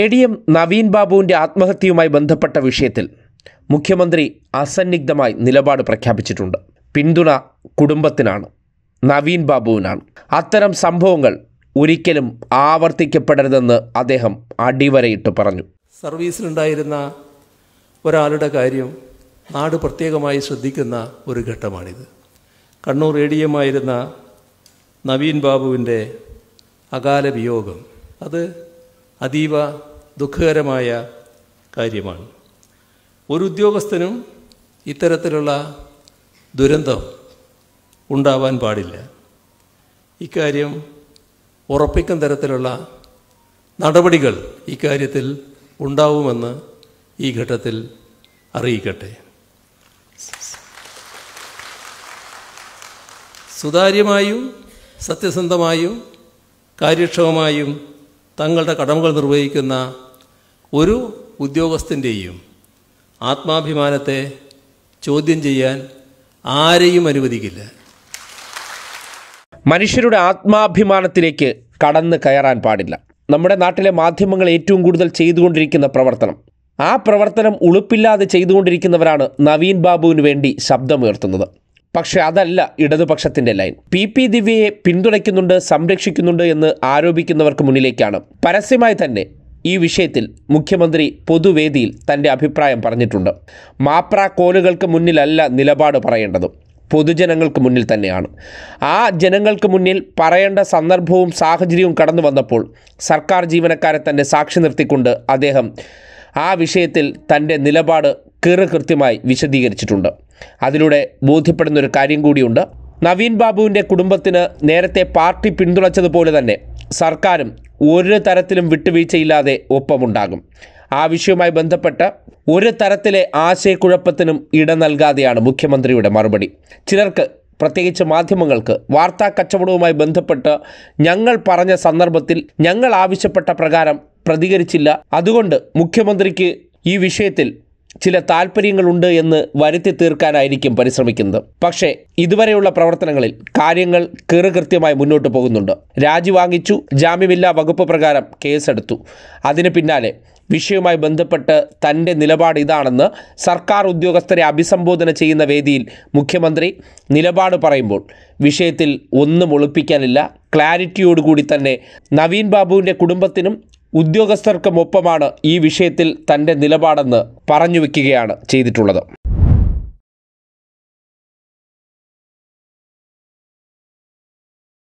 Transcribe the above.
A D M Naveen ബാബുവിൻ്റെ ആത്മഹത്യയുമായി ബന്ധപ്പെട്ട വിഷയത്തിൽ മുഖ്യമന്ത്രി അസന്നിഗ്ധമായി നിലപാട് പ്രഖ്യാപിച്ചിട്ടുണ്ട് പിന്തുണ കുടുംബത്തിനാണ് നവീൻ ബാബുവിനാണ് അത്തരം സംഭവങ്ങൾ ഒരിക്കലും ആവർത്തിക്കപ്പെടരുതെന്ന് അദ്ദേഹം അടിവരയിട്ട് പറഞ്ഞു സർവീസിലുണ്ടായിരുന്ന ഒരാളുടെ കാര്യം നാട് പ്രത്യേകമായി ശ്രദ്ധിക്കുന്ന ഒരു ഘട്ടമാണിത് കണ്ണൂർ എ ഡി എം ആയിരുന്ന നവീൻ ബാബുവിൻ്റെ അകാല വിയോഗം അത് അതീവ ദുഃഖകരമായ കാര്യമാണ് ഒരു ഉദ്യോഗസ്ഥനും ഇത്തരത്തിലുള്ള ദുരന്തം ഉണ്ടാവാൻ പാടില്ല ഇക്കാര്യം ഉറപ്പിക്കും തരത്തിലുള്ള നടപടികൾ ഇക്കാര്യത്തിൽ ഉണ്ടാവുമെന്ന് ഈ ഘട്ടത്തിൽ അറിയിക്കട്ടെ സുതാര്യമായും സത്യസന്ധമായും കാര്യക്ഷമമായും തങ്ങളുടെ കടമകൾ നിർവഹിക്കുന്ന ഒരു ഉദ്യോഗസ്ഥൻ്റെയും ആത്മാഭിമാനത്തെ ചോദ്യം ചെയ്യാൻ ആരെയും അനുവദിക്കില്ല മനുഷ്യരുടെ ആത്മാഭിമാനത്തിലേക്ക് കടന്നു കയറാൻ പാടില്ല നമ്മുടെ നാട്ടിലെ മാധ്യമങ്ങൾ ഏറ്റവും കൂടുതൽ ചെയ്തുകൊണ്ടിരിക്കുന്ന പ്രവർത്തനം ആ പ്രവർത്തനം ഉളുപ്പില്ലാതെ ചെയ്തുകൊണ്ടിരിക്കുന്നവരാണ് നവീൻ ബാബുവിന് വേണ്ടി ശബ്ദമുയർത്തുന്നത് പക്ഷെ അതല്ല ഇടതുപക്ഷത്തിന്റെ ലൈൻ പി പി ദിവ്യയെ പിന്തുണയ്ക്കുന്നുണ്ട് സംരക്ഷിക്കുന്നുണ്ട് എന്ന് ആരോപിക്കുന്നവർക്ക് മുന്നിലേക്കാണ് പരസ്യമായി തന്നെ ഈ വിഷയത്തിൽ മുഖ്യമന്ത്രി പൊതുവേദിയിൽ തന്റെ അഭിപ്രായം പറഞ്ഞിട്ടുണ്ട് മാപ്ര കോലുകൾക്ക് മുന്നിലല്ല നിലപാട് പറയേണ്ടത് പൊതുജനങ്ങൾക്ക് മുന്നിൽ തന്നെയാണ് ആ ജനങ്ങൾക്ക് മുന്നിൽ പറയേണ്ട സന്ദർഭവും സാഹചര്യവും കടന്നു വന്നപ്പോൾ സർക്കാർ ജീവനക്കാരെ തന്നെ സാക്ഷി നിർത്തിക്കൊണ്ട് അദ്ദേഹം ആ വിഷയത്തിൽ തൻ്റെ നിലപാട് കീറ് കൃത്യമായി വിശദീകരിച്ചിട്ടുണ്ട് അതിലൂടെ ബോധ്യപ്പെടുന്ന ഒരു കാര്യം കൂടിയുണ്ട് നവീൻ ബാബുവിൻ്റെ കുടുംബത്തിന് നേരത്തെ പാർട്ടി പിന്തുണച്ചതുപോലെ തന്നെ സർക്കാരും ഒരു തരത്തിലും വിട്ടുവീഴ്ചയില്ലാതെ ഒപ്പമുണ്ടാകും ആ വിഷയവുമായി ബന്ധപ്പെട്ട് ഒരു തരത്തിലെ ആശയക്കുഴപ്പത്തിനും ഇടം നൽകാതെയാണ് മുഖ്യമന്ത്രിയുടെ മറുപടി ചിലർക്ക് പ്രത്യേകിച്ച് മാധ്യമങ്ങൾക്ക് വാർത്താ കച്ചവടവുമായി ബന്ധപ്പെട്ട് ഞങ്ങൾ പറഞ്ഞ സന്ദർഭത്തിൽ ഞങ്ങൾ ആവശ്യപ്പെട്ട പ്രകാരം പ്രതികരിച്ചില്ല അതുകൊണ്ട് മുഖ്യമന്ത്രിക്ക് ഈ വിഷയത്തിൽ ചില താല്പര്യങ്ങളുണ്ട് എന്ന് വരുത്തി തീർക്കാനായിരിക്കും പരിശ്രമിക്കുന്നത് പക്ഷേ ഇതുവരെയുള്ള പ്രവർത്തനങ്ങളിൽ കാര്യങ്ങൾ കീറുകൃത്യമായി മുന്നോട്ട് പോകുന്നുണ്ട് രാജി വാങ്ങിച്ചു ജാമ്യമില്ലാ വകുപ്പ് പ്രകാരം കേസെടുത്തു അതിന് പിന്നാലെ വിഷയവുമായി ബന്ധപ്പെട്ട് തൻ്റെ നിലപാട് ഇതാണെന്ന് സർക്കാർ ഉദ്യോഗസ്ഥരെ അഭിസംബോധന ചെയ്യുന്ന വേദിയിൽ മുഖ്യമന്ത്രി നിലപാട് പറയുമ്പോൾ വിഷയത്തിൽ ഒന്നും ഒളിപ്പിക്കാനില്ല ക്ലാരിറ്റിയോടുകൂടി തന്നെ നവീൻ ബാബുവിൻ്റെ കുടുംബത്തിനും ഉദ്യോഗസ്ഥർക്കുമൊപ്പമാണ് ഈ വിഷയത്തിൽ തൻ്റെ നിലപാടെന്ന് പറഞ്ഞു വയ്ക്കുകയാണ് ചെയ്തിട്ടുള്ളത്